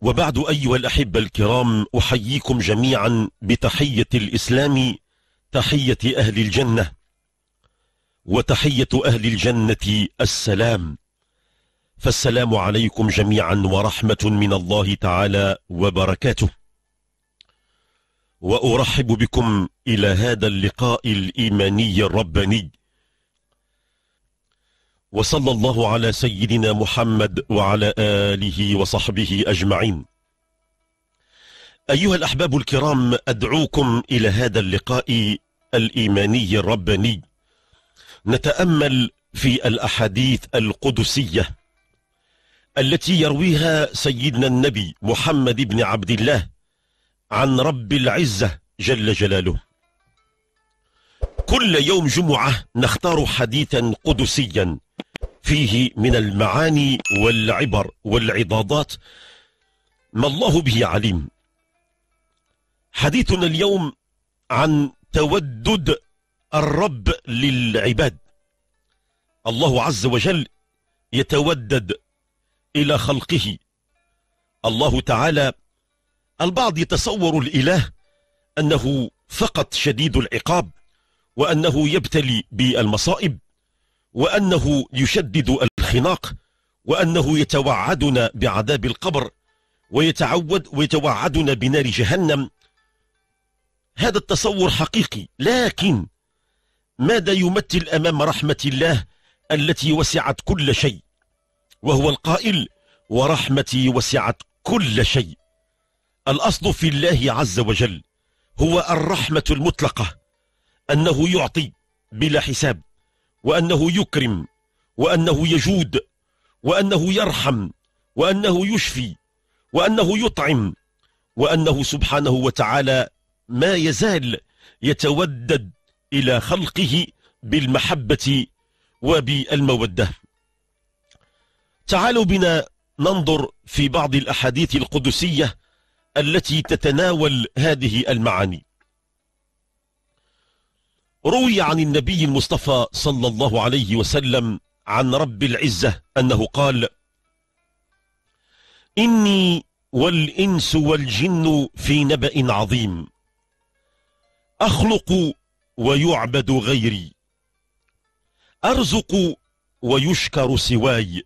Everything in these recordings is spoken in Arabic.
وبعد أيها الأحبة الكرام أحييكم جميعا بتحية الإسلام تحية أهل الجنة وتحية أهل الجنة السلام فالسلام عليكم جميعا ورحمة من الله تعالى وبركاته وأرحب بكم إلى هذا اللقاء الإيماني الرباني وصلى الله على سيدنا محمد وعلى آله وصحبه أجمعين أيها الأحباب الكرام أدعوكم إلى هذا اللقاء الإيماني الرباني نتأمل في الأحاديث القدسية التي يرويها سيدنا النبي محمد بن عبد الله عن رب العزة جل جلاله كل يوم جمعة نختار حديثا قدسيا فيه من المعاني والعبر والعضاضات ما الله به عليم حديثنا اليوم عن تودد الرب للعباد الله عز وجل يتودد إلى خلقه الله تعالى البعض يتصور الإله أنه فقط شديد العقاب وأنه يبتلي بالمصائب وأنه يشدد الخناق وأنه يتوعدنا بعذاب القبر ويتعود ويتوعدنا بنار جهنم هذا التصور حقيقي لكن ماذا يمثل أمام رحمة الله التي وسعت كل شيء وهو القائل ورحمتي وسعت كل شيء الأصل في الله عز وجل هو الرحمة المطلقة أنه يعطي بلا حساب وأنه يكرم وأنه يجود وأنه يرحم وأنه يشفي وأنه يطعم وأنه سبحانه وتعالى ما يزال يتودد إلى خلقه بالمحبة وبالمودة تعالوا بنا ننظر في بعض الأحاديث القدسية التي تتناول هذه المعاني روي عن النبي المصطفى صلى الله عليه وسلم عن رب العزة أنه قال إني والإنس والجن في نبأ عظيم أخلق ويعبد غيري أرزق ويشكر سواي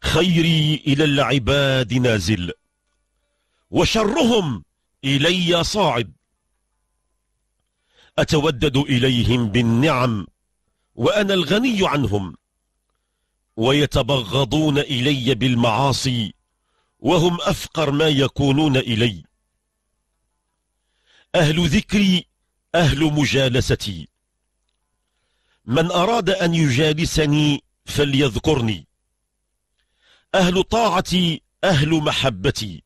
خيري إلى العباد نازل وشرهم إلي صاعد أتودد إليهم بالنعم وأنا الغني عنهم ويتبغضون إلي بالمعاصي وهم أفقر ما يكونون إلي أهل ذكري أهل مجالستي من أراد أن يجالسني فليذكرني أهل طاعتي أهل محبتي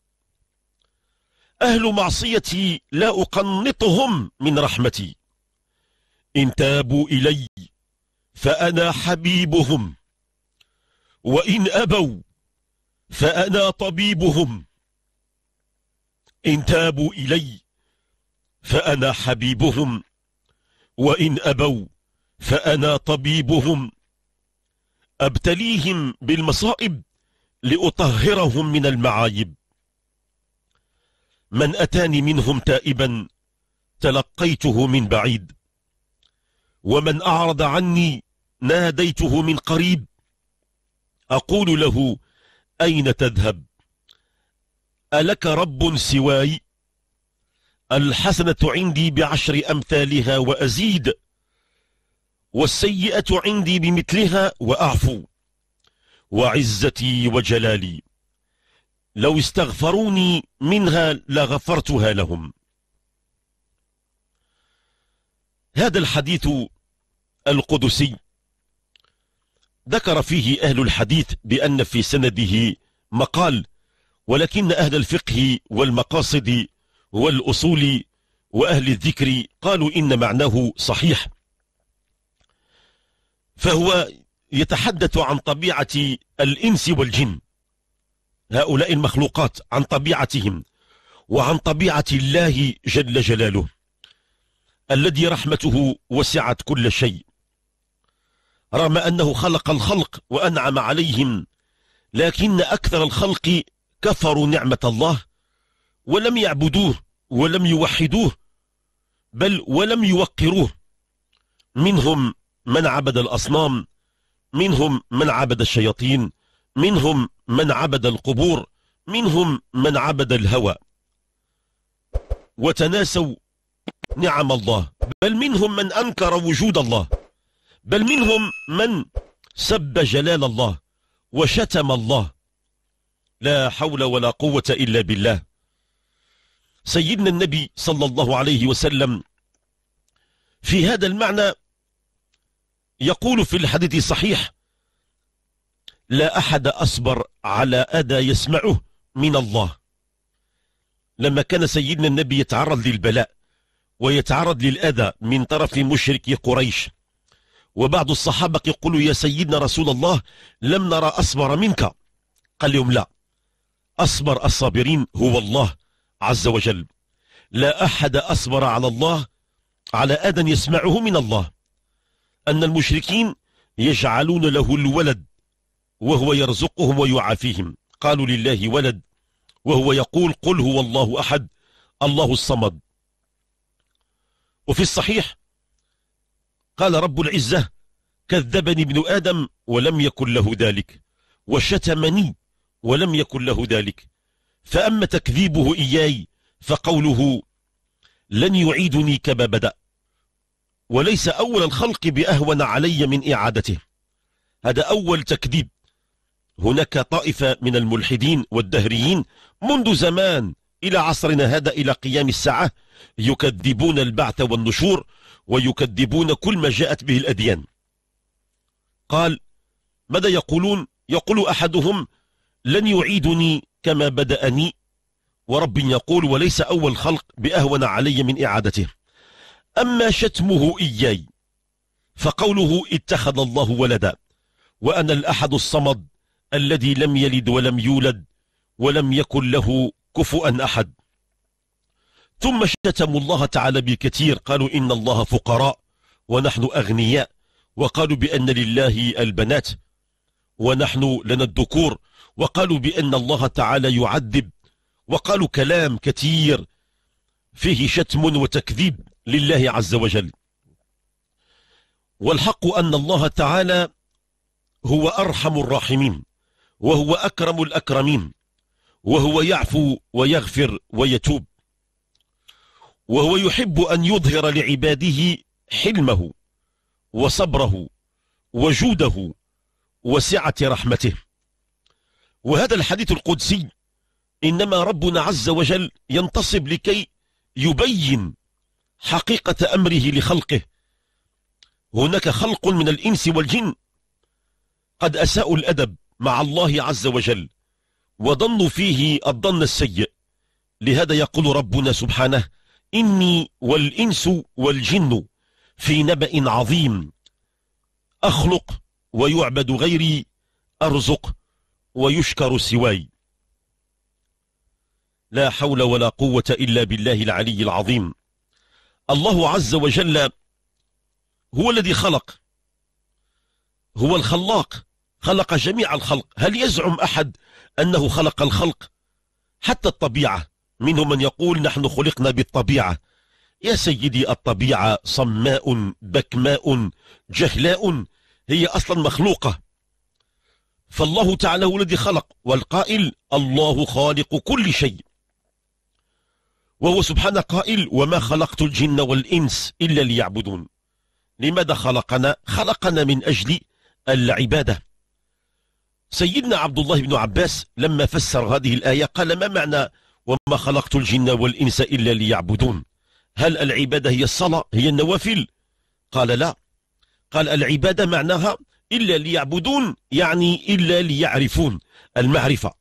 أهل معصيتي لا أقنطهم من رحمتي إن تابوا إلي فأنا حبيبهم وإن أبوا فأنا طبيبهم إن تابوا إلي فأنا حبيبهم وإن أبوا فأنا طبيبهم أبتليهم بالمصائب لأطهرهم من المعايب من أتاني منهم تائبا تلقيته من بعيد ومن أعرض عني ناديته من قريب أقول له أين تذهب ألك رب سواي الحسنة عندي بعشر أمثالها وأزيد والسيئة عندي بمثلها وأعفو وعزتي وجلالي لو استغفروني منها لغفرتها لهم هذا الحديث القدسي ذكر فيه أهل الحديث بأن في سنده مقال ولكن أهل الفقه والمقاصد والأصول وأهل الذكر قالوا إن معناه صحيح فهو يتحدث عن طبيعة الإنس والجن هؤلاء المخلوقات عن طبيعتهم وعن طبيعة الله جل جلاله الذي رحمته وسعت كل شيء رغم أنه خلق الخلق وأنعم عليهم لكن أكثر الخلق كفروا نعمة الله ولم يعبدوه ولم يوحدوه بل ولم يوقروه منهم من عبد الأصنام منهم من عبد الشياطين منهم من عبد القبور منهم من عبد الهوى وتناسوا نعم الله بل منهم من أنكر وجود الله بل منهم من سب جلال الله وشتم الله لا حول ولا قوة إلا بالله سيدنا النبي صلى الله عليه وسلم في هذا المعنى يقول في الحديث الصحيح لا أحد أصبر على أذى يسمعه من الله لما كان سيدنا النبي يتعرض للبلاء ويتعرض للأذى من طرف مشرك قريش وبعض الصحابة يقولوا يا سيدنا رسول الله لم نرى أصبر منك قال لهم لا أصبر الصابرين هو الله عز وجل لا أحد أصبر على الله على أذى يسمعه من الله أن المشركين يجعلون له الولد وهو يرزقهم ويعافيهم قالوا لله ولد وهو يقول قل هو الله أحد الله الصمد وفي الصحيح قال رب العزة كذبني ابن آدم ولم يكن له ذلك وشتمني ولم يكن له ذلك فأما تكذيبه إياي فقوله لن يعيدني كما بدأ وليس أول الخلق بأهون علي من إعادته هذا أول تكذيب هناك طائفة من الملحدين والدهريين منذ زمان إلى عصرنا هذا إلى قيام الساعة يكذبون البعث والنشور ويكذبون كل ما جاءت به الأديان قال ماذا يقولون يقول أحدهم لن يعيدني كما بدأني ورب يقول وليس أول خلق بأهون علي من إعادته أما شتمه إياي فقوله اتخذ الله ولدا وأنا الأحد الصمد الذي لم يلد ولم يولد ولم يكن له كفؤا أحد ثم شتموا الله تعالى بكثير قالوا إن الله فقراء ونحن أغنياء وقالوا بأن لله البنات ونحن لنا الذكور وقالوا بأن الله تعالى يعذب وقالوا كلام كثير فيه شتم وتكذيب لله عز وجل والحق أن الله تعالى هو أرحم الراحمين وهو أكرم الأكرمين وهو يعفو ويغفر ويتوب وهو يحب أن يظهر لعباده حلمه وصبره وجوده وسعة رحمته وهذا الحديث القدسي إنما ربنا عز وجل ينتصب لكي يبين حقيقة أمره لخلقه هناك خلق من الإنس والجن قد أساءوا الأدب مع الله عز وجل وظنوا فيه الظن السيء لهذا يقول ربنا سبحانه إني والإنس والجن في نبأ عظيم أخلق ويعبد غيري أرزق ويشكر سواي لا حول ولا قوة إلا بالله العلي العظيم الله عز وجل هو الذي خلق هو الخلاق خلق جميع الخلق هل يزعم أحد أنه خلق الخلق حتى الطبيعة منهم من يقول نحن خلقنا بالطبيعة يا سيدي الطبيعة صماء بكماء جهلاء هي أصلا مخلوقة فالله تعالى هو الذي خلق والقائل الله خالق كل شيء وهو سبحانه قائل وما خلقت الجن والإنس إلا ليعبدون لماذا خلقنا؟ خلقنا من أجل العبادة سيدنا عبد الله بن عباس لما فسر هذه الآية قال ما معنى وما خلقت الجن والإنس إلا ليعبدون هل العبادة هي الصلاة هي النوافل قال لا قال العبادة معناها إلا ليعبدون يعني إلا ليعرفون المعرفة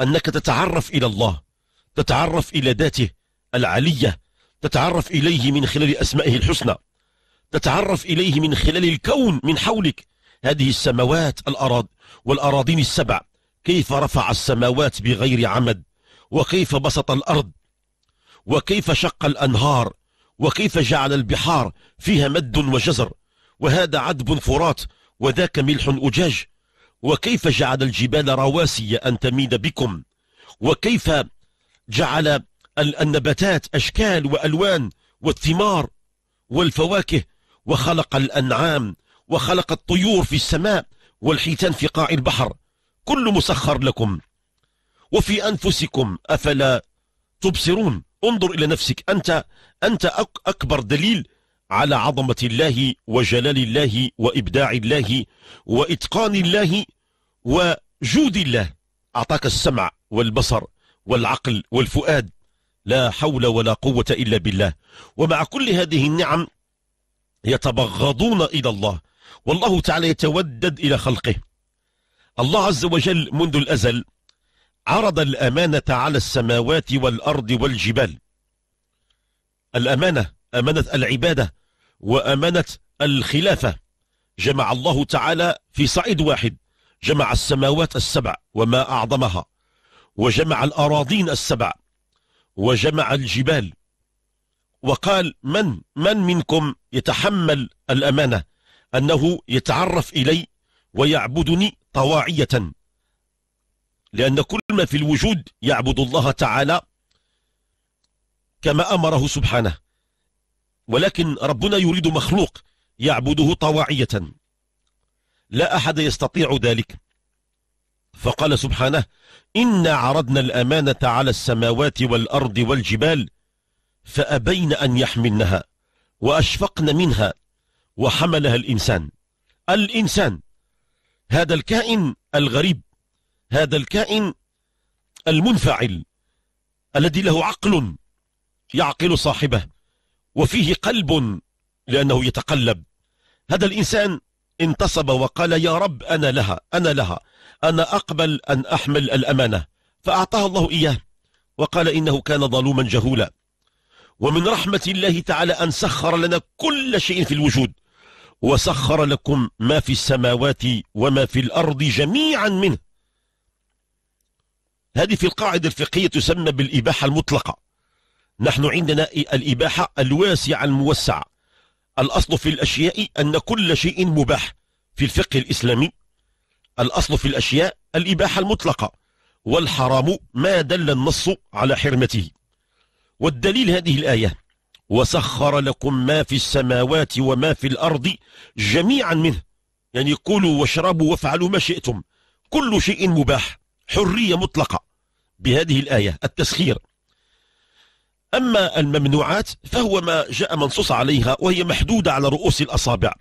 أنك تتعرف إلى الله تتعرف إلى ذاته العلية تتعرف إليه من خلال أسمائه الحسنى تتعرف إليه من خلال الكون من حولك هذه السماوات الأراض والأراضين السبع كيف رفع السماوات بغير عمد وكيف بسط الأرض وكيف شق الأنهار وكيف جعل البحار فيها مد وجزر وهذا عذب فرات وذاك ملح أجاج وكيف جعل الجبال رواسي أن تميد بكم وكيف جعل النباتات أشكال وألوان والثمار والفواكه وخلق الأنعام وخلق الطيور في السماء والحيتان في قاع البحر كل مسخر لكم وفي أنفسكم أفلا تبصرون انظر إلى نفسك أنت, أنت أكبر دليل على عظمة الله وجلال الله وإبداع الله وإتقان الله وجود الله أعطاك السمع والبصر والعقل والفؤاد لا حول ولا قوة إلا بالله ومع كل هذه النعم يتبغضون إلى الله والله تعالى يتودد إلى خلقه الله عز وجل منذ الأزل عرض الأمانة على السماوات والأرض والجبال الأمانة أمانة العبادة وأمانة الخلافة جمع الله تعالى في صعيد واحد جمع السماوات السبع وما أعظمها وجمع الأراضين السبع وجمع الجبال وقال من من منكم يتحمل الأمانة أنه يتعرف إلي ويعبدني طواعية لأن كل ما في الوجود يعبد الله تعالى كما أمره سبحانه ولكن ربنا يريد مخلوق يعبده طواعية لا أحد يستطيع ذلك فقال سبحانه إنا عرضنا الأمانة على السماوات والأرض والجبال فأبين أن يحملنها وأشفقن منها وحملها الإنسان الإنسان هذا الكائن الغريب هذا الكائن المنفعل الذي له عقل يعقل صاحبه وفيه قلب لأنه يتقلب هذا الإنسان انتصب وقال يا رب أنا لها أنا لها أنا أقبل أن أحمل الأمانة فأعطاها الله إياه وقال إنه كان ظلوما جهولا ومن رحمة الله تعالى أن سخر لنا كل شيء في الوجود وسخر لكم ما في السماوات وما في الأرض جميعا منه هذه في القاعدة الفقهية تسمى بالإباحة المطلقة نحن عندنا الإباحة الواسعة الموسعة الأصل في الأشياء أن كل شيء مباح في الفقه الإسلامي الأصل في الأشياء الإباحة المطلقة والحرام ما دل النص على حرمته والدليل هذه الآية وسخر لكم ما في السماوات وما في الأرض جميعا منه يعني كلوا واشربوا وافعلوا ما شئتم كل شيء مباح حرية مطلقة بهذه الآية التسخير أما الممنوعات فهو ما جاء منصوص عليها وهي محدودة على رؤوس الأصابع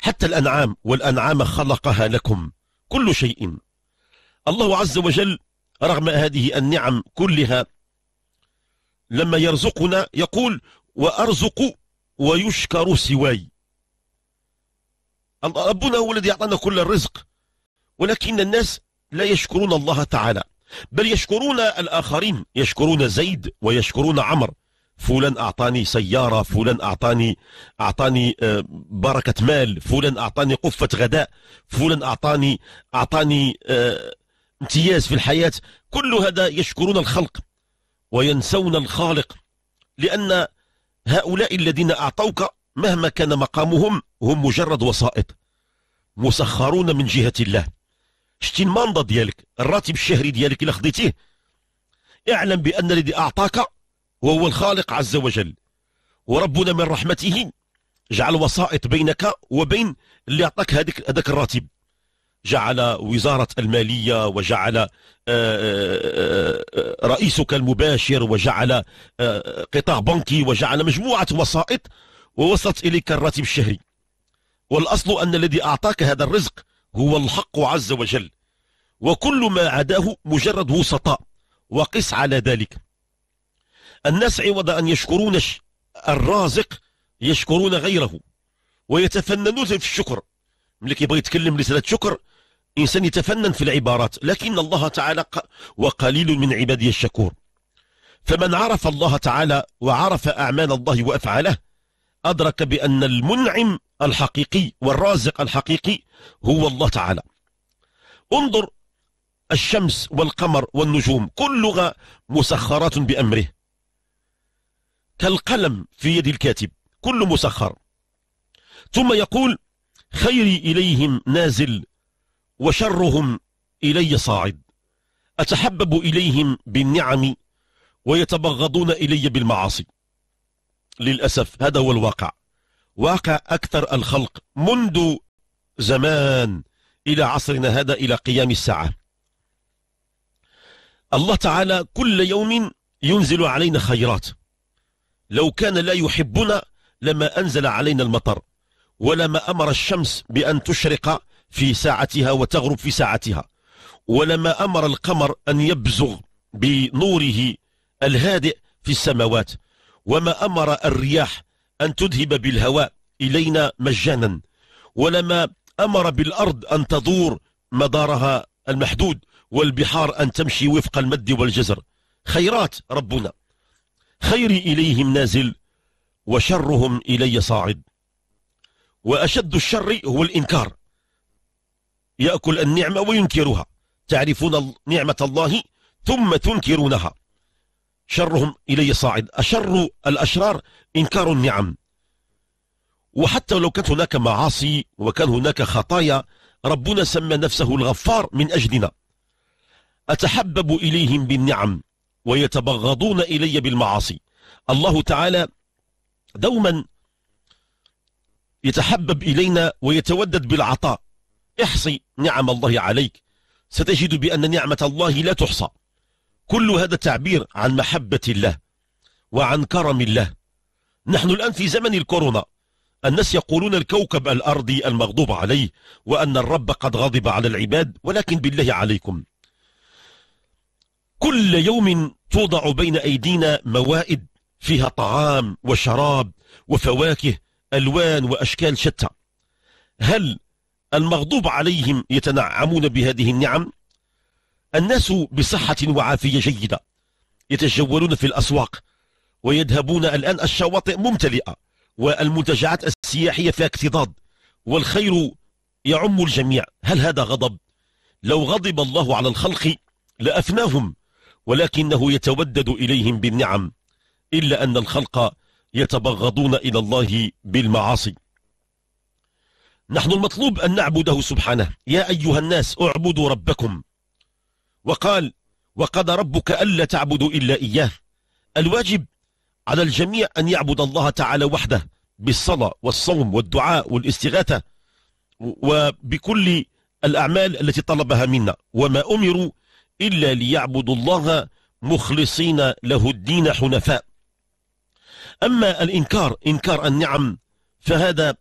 حتى الأنعام والأنعام خلقها لكم كل شيء الله عز وجل رغم هذه النعم كلها لما يرزقنا يقول وأرزق ويشكر سواي ربنا هو الذي أعطانا كل الرزق ولكن الناس لا يشكرون الله تعالى بل يشكرون الآخرين يشكرون زيد ويشكرون عمر فلان أعطاني سيارة فلان أعطاني أعطاني آه، بركة مال فلان أعطاني قفة غداء فلان أعطاني أعطاني آه، امتياز في الحياة كل هذا يشكرون الخلق وينسون الخالق لأن هؤلاء الذين أعطوك مهما كان مقامهم هم مجرد وسائط مسخرون من جهة الله شتي الماندا ديالك الراتب الشهري ديالك الا خديتيه اعلم بان الذي اعطاك وهو الخالق عز وجل وربنا من رحمته جعل وسائط بينك وبين اللي اعطاك هذاك هذاك الراتب جعل وزارة المالية وجعل آه، آه، آه، رئيسك المباشر وجعل قطاع بنكي وجعل مجموعة وسائط ووصلت إليك الراتب الشهري والأصل أن الذي أعطاك هذا الرزق هو الحق عز وجل وكل ما عداه مجرد وسطاء وقس على ذلك الناس عوض أن يشكرون الرازق يشكرون غيره ويتفننون في الشكر ملي كيبغي يتكلم رسالة شكر إنسان يتفنن في العبارات لكن الله تعالى وقليل من عبادي الشكور فمن عرف الله تعالى وعرف أعمال الله وأفعاله أدرك بأن المنعم الحقيقي والرازق الحقيقي هو الله تعالى انظر الشمس والقمر والنجوم كلها مسخرات بأمره كالقلم في يد الكاتب كل مسخر ثم يقول خيري إليهم نازل وشرهم إلي صاعد أتحبب إليهم بالنعم ويتبغضون إلي بالمعاصي للأسف هذا هو الواقع واقع أكثر الخلق منذ زمان إلى عصرنا هذا إلى قيام الساعة الله تعالى كل يوم ينزل علينا خيرات لو كان لا يحبنا لما أنزل علينا المطر ولما أمر الشمس بأن تشرق في ساعتها وتغرب في ساعتها ولما أمر القمر أن يبزغ بنوره الهادئ في السماوات وما أمر الرياح أن تذهب بالهواء إلينا مجانا ولما أمر بالأرض أن تدور مدارها المحدود والبحار أن تمشي وفق المد والجزر خيرات ربنا خيري إليهم نازل وشرهم إلي صاعد وأشد الشر هو الإنكار يأكل النعمة وينكرها تعرفون نعمة الله ثم تنكرونها شرهم إلي صاعد أشر الأشرار إنكار النعم وحتى لو كانت هناك معاصي وكان هناك خطايا ربنا سمى نفسه الغفار من أجلنا أتحبب إليهم بالنعم ويتبغضون إلي بالمعاصي الله تعالى دوما يتحبب إلينا ويتودد بالعطاء احصي نعم الله عليك ستجد بأن نعمة الله لا تحصى كل هذا تعبير عن محبة الله وعن كرم الله نحن الآن في زمن الكورونا الناس يقولون الكوكب الأرضي المغضوب عليه وأن الرب قد غضب على العباد ولكن بالله عليكم كل يوم توضع بين أيدينا موائد فيها طعام وشراب وفواكه ألوان وأشكال شتى هل المغضوب عليهم يتنعمون بهذه النعم الناس بصحة وعافية جيدة يتجولون في الأسواق ويذهبون الآن الشواطئ ممتلئة والمنتجعات السياحية فيها اكتضاد والخير يعم الجميع هل هذا غضب؟ لو غضب الله على الخلق لأفناهم ولكنه يتودد إليهم بالنعم إلا أن الخلق يتبغضون إلى الله بالمعاصي نحن المطلوب أن نعبده سبحانه يا أيها الناس اعبدوا ربكم وقال وقد ربك ألا تعبدوا إلا إياه الواجب على الجميع أن يعبد الله تعالى وحده بالصلاة والصوم والدعاء والاستغاثة وبكل الأعمال التي طلبها منا وما أمروا إلا ليعبدوا الله مخلصين له الدين حنفاء أما الإنكار إنكار النعم فهذا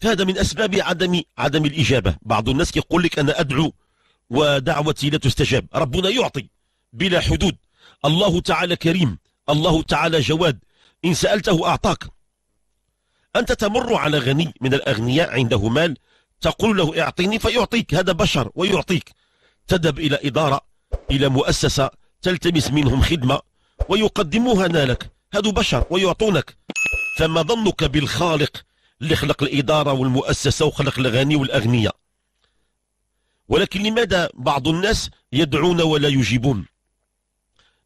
فهذا من أسباب عدم عدم الإجابة بعض الناس يقول لك أنا أدعو ودعوتي لا تستجاب ربنا يعطي بلا حدود الله تعالى كريم الله تعالى جواد إن سألته أعطاك أنت تمر على غني من الأغنياء عنده مال تقول له اعطيني فيعطيك هذا بشر ويعطيك تذهب إلى إدارة إلى مؤسسة تلتمس منهم خدمة ويقدموها نالك هذا بشر ويعطونك فما ظنك بالخالق اللي خلق الإدارة والمؤسسة وخلق الغني والأغنياء ولكن لماذا بعض الناس يدعون ولا يجيبون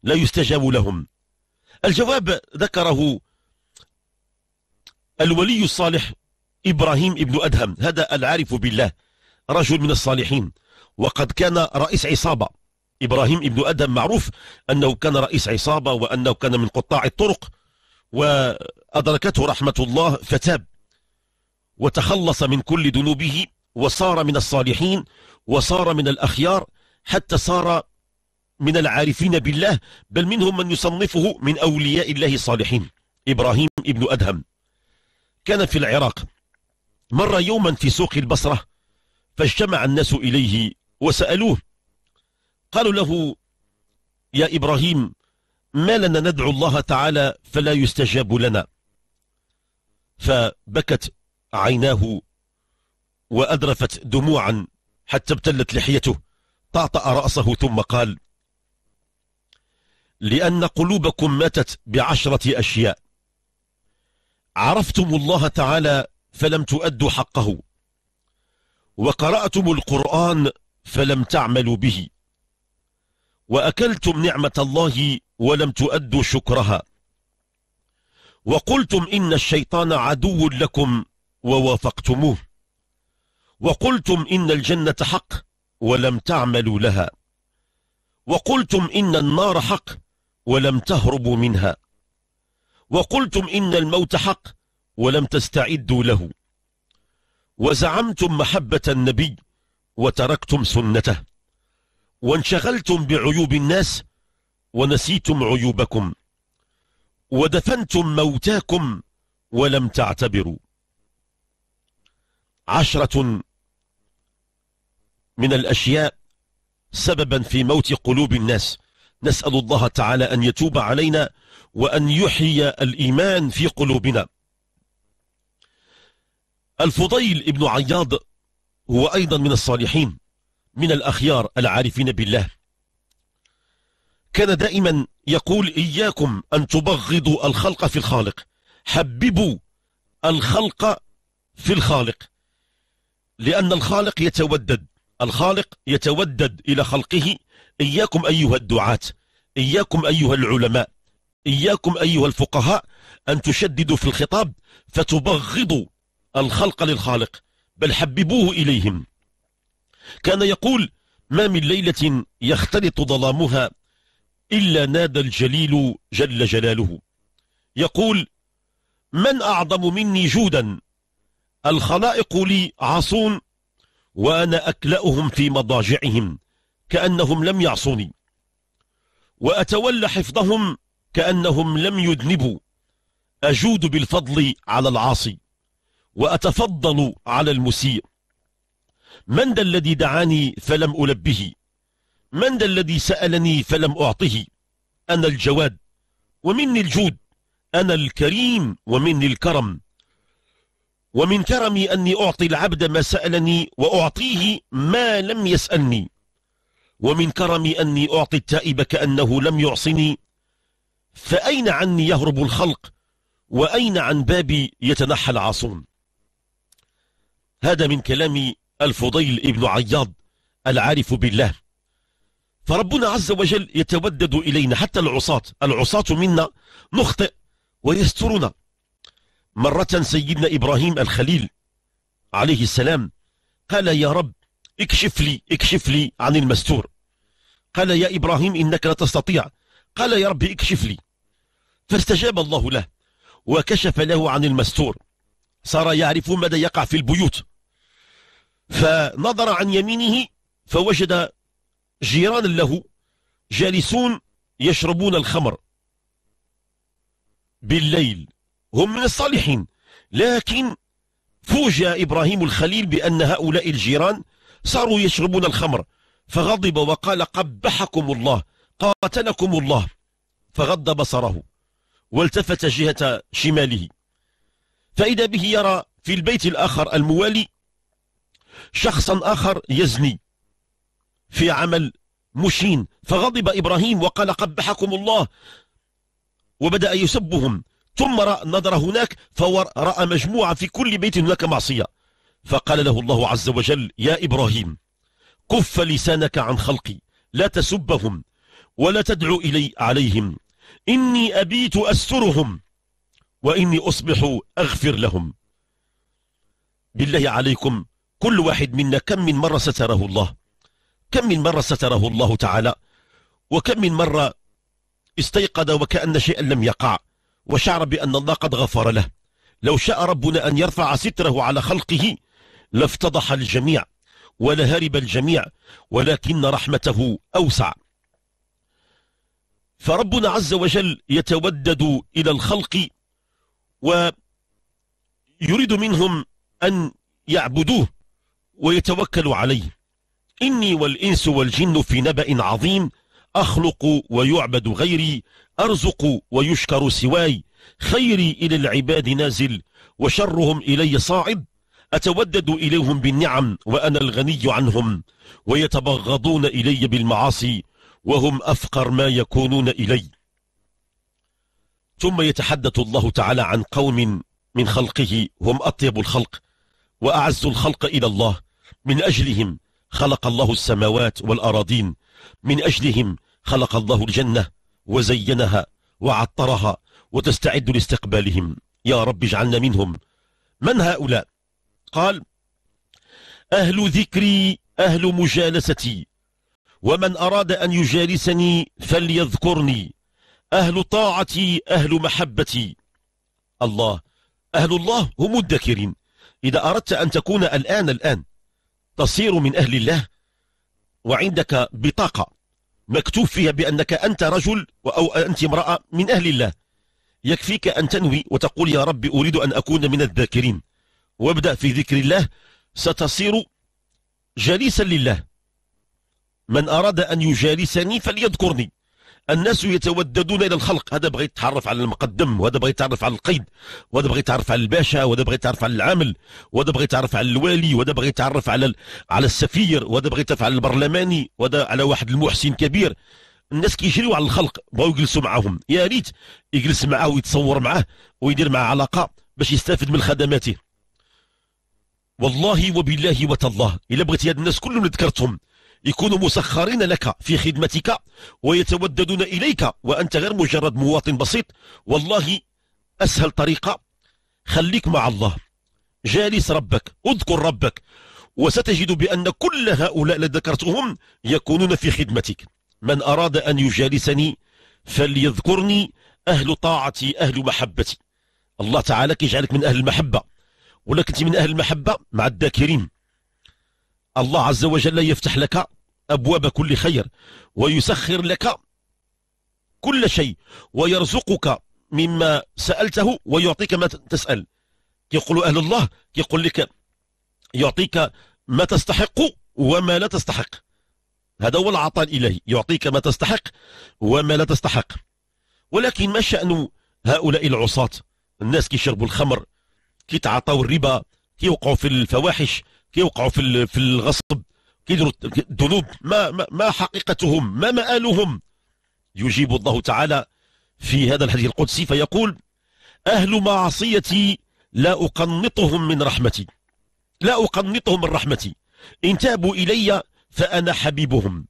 لا يستجاب لهم الجواب ذكره الولي الصالح إبراهيم ابن أدهم هذا العارف بالله رجل من الصالحين وقد كان رئيس عصابة إبراهيم ابن أدهم معروف أنه كان رئيس عصابة وأنه كان من قطاع الطرق وأدركته رحمة الله فتاب وتخلص من كل ذنوبه وصار من الصالحين وصار من الأخيار حتى صار من العارفين بالله بل منهم من يصنفه من أولياء الله الصالحين إبراهيم ابن أدهم كان في العراق مر يوما في سوق البصرة فاجتمع الناس إليه وسألوه قالوا له يا إبراهيم ما لنا ندعو الله تعالى فلا يستجاب لنا فبكت عيناه وأدرفت دموعا حتى ابتلت لحيته طعطأ رأسه ثم قال لأن قلوبكم ماتت بعشرة أشياء عرفتم الله تعالى فلم تؤدوا حقه وقرأتم القرآن فلم تعملوا به وأكلتم نعمة الله ولم تؤدوا شكرها وقلتم إن الشيطان عدو لكم ووافقتموه وقلتم إن الجنة حق ولم تعملوا لها وقلتم إن النار حق ولم تهربوا منها وقلتم إن الموت حق ولم تستعدوا له وزعمتم محبة النبي وتركتم سنته وانشغلتم بعيوب الناس ونسيتم عيوبكم ودفنتم موتاكم ولم تعتبروا عشرة من الأشياء سببا في موت قلوب الناس نسأل الله تعالى أن يتوب علينا وأن يحيي الإيمان في قلوبنا الفضيل ابن عياض هو أيضا من الصالحين من الأخيار العارفين بالله كان دائما يقول إياكم أن تبغضوا الخلق في الخالق حببوا الخلق في الخالق لأن الخالق يتودد الخالق يتودد إلى خلقه إياكم أيها الدعاة إياكم أيها العلماء إياكم أيها الفقهاء أن تشددوا في الخطاب فتبغضوا الخلق للخالق بل حببوه إليهم كان يقول ما من ليلة يختلط ظلامها إلا نادى الجليل جل جلاله يقول من أعظم مني جودا الخلائق لي عصون وأنا أكلأهم في مضاجعهم كأنهم لم يعصوني وأتولى حفظهم كأنهم لم يذنبوا أجود بالفضل على العاصي وأتفضل على المسيء من ذا الذي دعاني فلم ألبه من ذا الذي سألني فلم أعطه أنا الجواد ومني الجود أنا الكريم ومني الكرم ومن كرمي أني أعطي العبد ما سألني وأعطيه ما لم يسألني ومن كرمي أني أعطي التائب كأنه لم يعصني فأين عني يهرب الخلق وأين عن بابي يتنحى العاصون هذا من كلام الفضيل ابن عياض العارف بالله فربنا عز وجل يتودد إلينا حتى العصاة العصاة منا نخطئ ويسترنا مرة سيدنا إبراهيم الخليل عليه السلام قال يا رب اكشف لي اكشف لي عن المستور قال يا إبراهيم إنك لا تستطيع قال يا رب اكشف لي فاستجاب الله له وكشف له عن المستور صار يعرف ماذا يقع في البيوت فنظر عن يمينه فوجد جيران له جالسون يشربون الخمر بالليل هم من الصالحين لكن فوجئ إبراهيم الخليل بأن هؤلاء الجيران صاروا يشربون الخمر فغضب وقال قبحكم الله قاتلكم الله فغض بصره والتفت جهة شماله فإذا به يرى في البيت الآخر الموالي شخصا آخر يزني في عمل مشين فغضب إبراهيم وقال قبحكم الله وبدأ يسبهم ثم رأى نظر هناك فرأى مجموعة في كل بيت هناك معصية فقال له الله عز وجل يا إبراهيم كف لسانك عن خلقي لا تسبهم ولا تدعو إلي عليهم إني أبيت أسترهم وإني أصبح أغفر لهم بالله عليكم كل واحد منا كم من مرة ستره الله كم من مرة ستره الله تعالى وكم من مرة استيقظ وكأن شيئا لم يقع وشعر بأن الله قد غفر له لو شاء ربنا أن يرفع ستره على خلقه لافتضح الجميع ولهرب الجميع ولكن رحمته أوسع فربنا عز وجل يتودد إلى الخلق ويريد منهم أن يعبدوه ويتوكلوا عليه إني والإنس والجن في نبأ عظيم أخلق ويعبد غيري أرزق ويشكر سواي خيري إلى العباد نازل وشرهم إلي صاعد أتودد إليهم بالنعم وأنا الغني عنهم ويتبغضون إلي بالمعاصي وهم أفقر ما يكونون إلي ثم يتحدث الله تعالى عن قوم من خلقه هم أطيب الخلق وأعز الخلق إلى الله من أجلهم خلق الله السماوات والأراضين من أجلهم خلق الله الجنة وزينها وعطرها وتستعد لاستقبالهم يا رب اجعلنا منهم من هؤلاء قال أهل ذكري أهل مجالستي ومن أراد أن يجالسني فليذكرني أهل طاعتي أهل محبتي الله أهل الله هم الذاكرين إذا أردت أن تكون الآن الآن تصير من أهل الله وعندك بطاقة مكتوب فيها بأنك أنت رجل أو أنت امرأة من أهل الله يكفيك أن تنوي وتقول يا رب أريد أن أكون من الذاكرين وابدأ في ذكر الله ستصير جليسا لله من أراد أن يجالسني فليذكرني الناس يتوددون الى الخلق هذا بغى يتعرف على المقدم وهذا بغى يتعرف على القيد وهذا بغى يتعرف على الباشا وهذا بغى يتعرف على العامل وهذا بغى يتعرف على الوالي وهذا بغى يتعرف على على السفير وهذا بغى يتعرف على البرلماني وهذا على واحد المحسن كبير الناس كيجريو على الخلق بغاو يجلسوا معاهم يا ريت يجلس معاه ويتصور معاه ويدير معاه علاقه باش يستافد من خدماته والله وبالله وتالله الا بغيتي هاد الناس كلهم اللي ذكرتهم يكونوا مسخرين لك في خدمتك ويتوددون إليك وأنت غير مجرد مواطن بسيط والله أسهل طريقة خليك مع الله جالس ربك اذكر ربك وستجد بأن كل هؤلاء ذكرتهم يكونون في خدمتك من أراد أن يجالسني فليذكرني أهل طاعتي أهل محبتي الله تعالى كيجعلك من أهل المحبة ولكنت من أهل المحبة مع الذاكرين الله عز وجل يفتح لك أبواب كل خير ويسخر لك كل شيء ويرزقك مما سألته ويعطيك ما تسأل يقول أهل الله يقول لك يعطيك ما تستحق وما لا تستحق هذا هو العطاء الإلهي يعطيك ما تستحق وما لا تستحق ولكن ما شأن هؤلاء العصاة الناس كيشربوا الخمر كيتعاطوا الربا كيوقعوا في الفواحش كيوقعوا في في الغصب كيديروا الذنوب ما ما حقيقتهم ما مآلهم يجيب الله تعالى في هذا الحديث القدسي فيقول أهل معصيتي لا أقنطهم من رحمتي لا أقنطهم من رحمتي إن تابوا إلي فأنا حبيبهم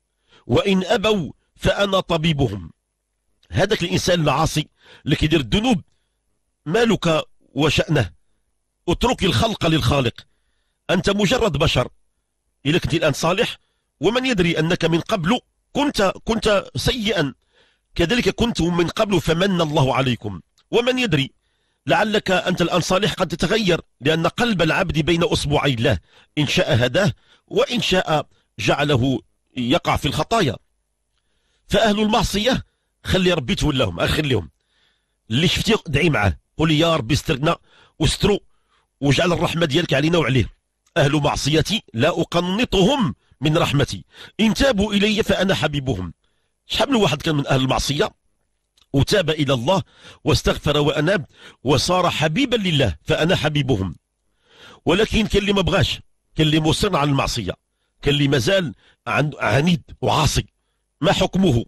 وإن أبوا فأنا طبيبهم هذاك الإنسان العاصي اللي كيدير الذنوب مالك وشأنه اترك الخلق للخالق أنت مجرد بشر إذا كنت الآن صالح ومن يدري أنك من قبل كنت كنت سيئا كذلك كنت من قبل فمن الله عليكم ومن يدري لعلك أنت الآن صالح قد تتغير لأن قلب العبد بين أصبعي الله إن شاء هداه وإن شاء جعله يقع في الخطايا فأهل المعصية خلي ربي تولهم أخليهم اللي شفتيه دعي معاه قولي يا ربي استرنا واسترو واجعل الرحمة ديالك علينا وعليه أهل معصيتي لا أقنطهم من رحمتي إن تابوا إلي فأنا حبيبهم شحال من واحد كان من أهل المعصية وتاب إلى الله واستغفر وأناب وصار حبيبا لله فأنا حبيبهم ولكن كان اللي ما بغاش كان اللي مصر على المعصية كان اللي مازال عنيد وعاصي ما حكمه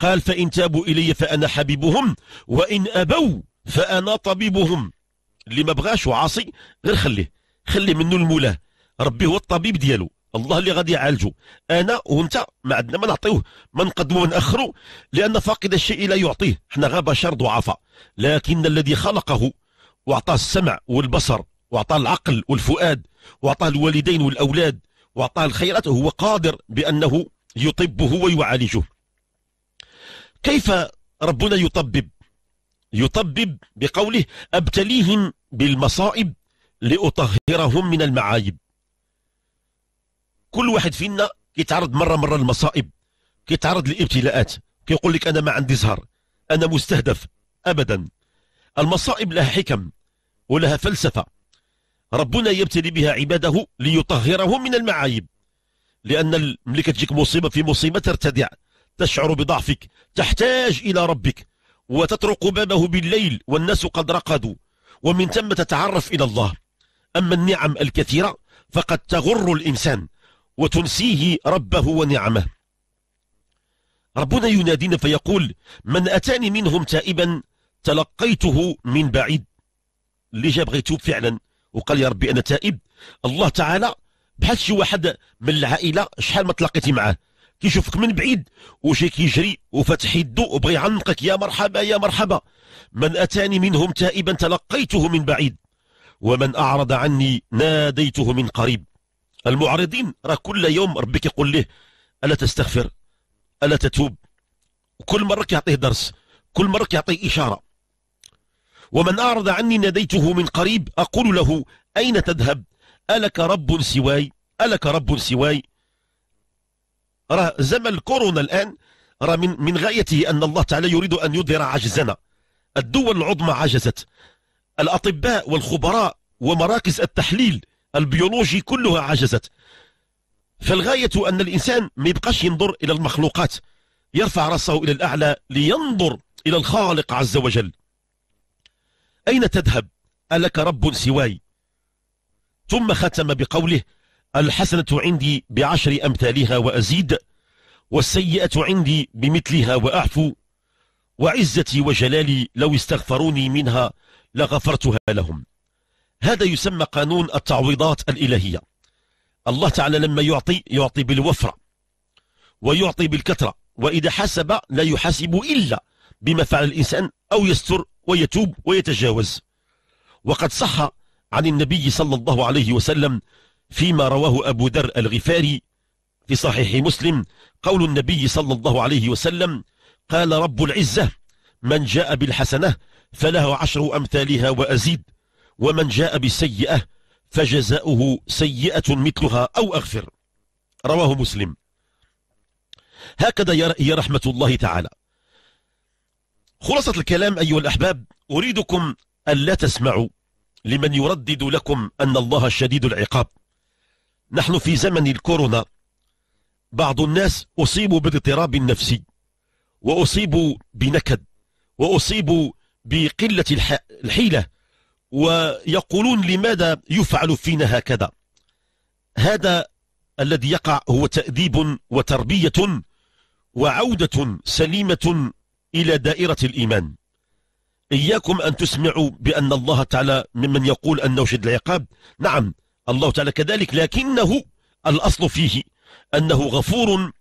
قال فإن تابوا إلي فأنا حبيبهم وإن أبوا فأنا طبيبهم اللي ما بغاش وعاصي غير خليه خلي منه المولاه ربي هو الطبيب ديالو الله اللي غادي يعالجو انا وانت ما عندنا ما نعطيوه ما نقدموه ناخرو لان فاقد الشيء لا يعطيه حنا غا بشر ضعفاء لكن الذي خلقه واعطاه السمع والبصر واعطاه العقل والفؤاد واعطاه الوالدين والاولاد واعطاه الخيرات هو قادر بانه يطبه ويعالجه كيف ربنا يطبب يطبب بقوله ابتليهم بالمصائب لأطهرهم من المعايب كل واحد فينا كيتعرض مرة مرة للمصائب كيتعرض للابتلاءات كيقول لك أنا ما عندي زهر أنا مستهدف أبدا المصائب لها حكم ولها فلسفة ربنا يبتلي بها عباده ليطهرهم من المعايب لأن ملي كتجيك مصيبة في مصيبة ترتدع تشعر بضعفك تحتاج إلى ربك وتطرق بابه بالليل والناس قد رقدوا ومن ثم تتعرف إلى الله أما النعم الكثيرة فقد تغر الإنسان وتنسيه ربه ونعمه ربنا ينادينا فيقول من أتاني منهم تائبا تلقيته من بعيد اللي جاب غيتوب فعلا وقال يا ربي أنا تائب الله تعالى بحال شي واحد من العائلة شحال ما تلاقيتي معاه كيشوفك من بعيد وشي كيجري وفتح يده وبغى يعنقك يا مرحبا يا مرحبا من أتاني منهم تائبا تلقيته من بعيد ومن أعرض عني ناديته من قريب المعرضين راه كل يوم ربك يقول له ألا تستغفر ألا تتوب كل مرة كيعطيه درس كل مرة كيعطيه إشارة ومن أعرض عني ناديته من قريب أقول له أين تذهب ألك رب سواي ألك رب سواي راه زمن الكورونا الآن راه من, من غايته أن الله تعالى يريد أن يظهر عجزنا الدول العظمى عجزت الأطباء والخبراء ومراكز التحليل البيولوجي كلها عجزت فالغاية أن الإنسان ما يبقاش ينظر إلى المخلوقات يرفع رأسه إلى الأعلى لينظر إلى الخالق عز وجل أين تذهب ألك رب سواي ثم ختم بقوله الحسنة عندي بعشر أمثالها وأزيد والسيئة عندي بمثلها وأعفو وعزتي وجلالي لو استغفروني منها لغفرتها لهم هذا يسمى قانون التعويضات الإلهية الله تعالى لما يعطي يعطي بالوفرة ويعطي بالكثرة وإذا حسب لا يحاسب إلا بما فعل الإنسان أو يستر ويتوب ويتجاوز وقد صح عن النبي صلى الله عليه وسلم فيما رواه أبو ذر الغفاري في صحيح مسلم قول النبي صلى الله عليه وسلم قال رب العزة من جاء بالحسنة فله عشر أمثالها وأزيد ومن جاء بالسيئة فجزاؤه سيئة مثلها أو أغفر رواه مسلم هكذا يا رحمة الله تعالى خلاصة الكلام أيها الأحباب أريدكم أن لا تسمعوا لمن يردد لكم أن الله شديد العقاب نحن في زمن الكورونا بعض الناس أصيبوا باضطراب نفسي وأصيبوا بنكد وأصيبوا بقلة الحيلة ويقولون لماذا يفعل فينا هكذا هذا الذي يقع هو تأديب وتربية وعودة سليمة إلى دائرة الإيمان إياكم أن تسمعوا بأن الله تعالى ممن يقول أنه شد العقاب نعم الله تعالى كذلك لكنه الأصل فيه أنه غفور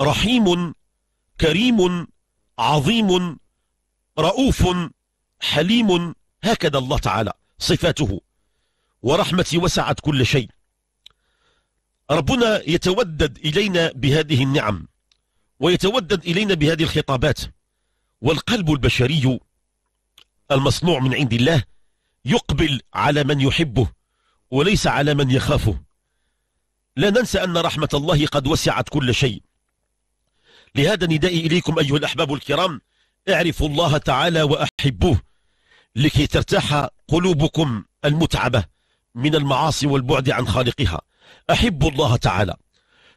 رحيم كريم عظيم رؤوف حليم هكذا الله تعالى صفاته ورحمتي وسعت كل شيء ربنا يتودد إلينا بهذه النعم ويتودد إلينا بهذه الخطابات والقلب البشري المصنوع من عند الله يقبل على من يحبه وليس على من يخافه لا ننسى أن رحمة الله قد وسعت كل شيء لهذا ندائي إليكم أيها الأحباب الكرام اعرفوا الله تعالى وأحبوه لكي ترتاح قلوبكم المتعبة من المعاصي والبعد عن خالقها أحبوا الله تعالى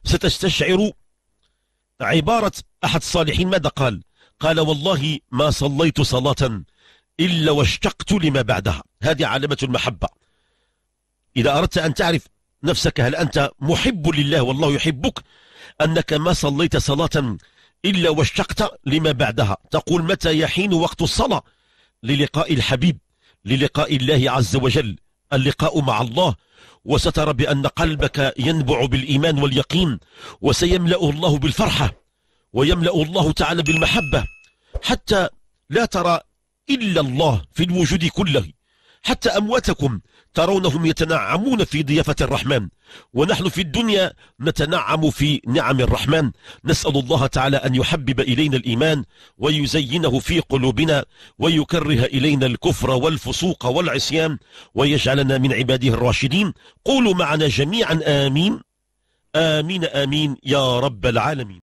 ستستشعر عبارة أحد الصالحين ماذا قال قال والله ما صليت صلاة إلا واشتقت لما بعدها هذه علامة المحبة إذا أردت أن تعرف نفسك هل أنت محب لله والله يحبك أنك ما صليت صلاة إلا واشتقت لما بعدها تقول متى يحين وقت الصلاة للقاء الحبيب للقاء الله عز وجل اللقاء مع الله وسترى بأن قلبك ينبع بالإيمان واليقين وسيملأ الله بالفرحة ويملأ الله تعالى بالمحبة حتى لا ترى إلا الله في الوجود كله حتى أمواتكم ترونهم يتنعمون في ضيافة الرحمن ونحن في الدنيا نتنعم في نعم الرحمن نسأل الله تعالى أن يحبب إلينا الإيمان ويزينه في قلوبنا ويكره إلينا الكفر والفسوق والعصيان ويجعلنا من عباده الراشدين قولوا معنا جميعا آمين آمين آمين يا رب العالمين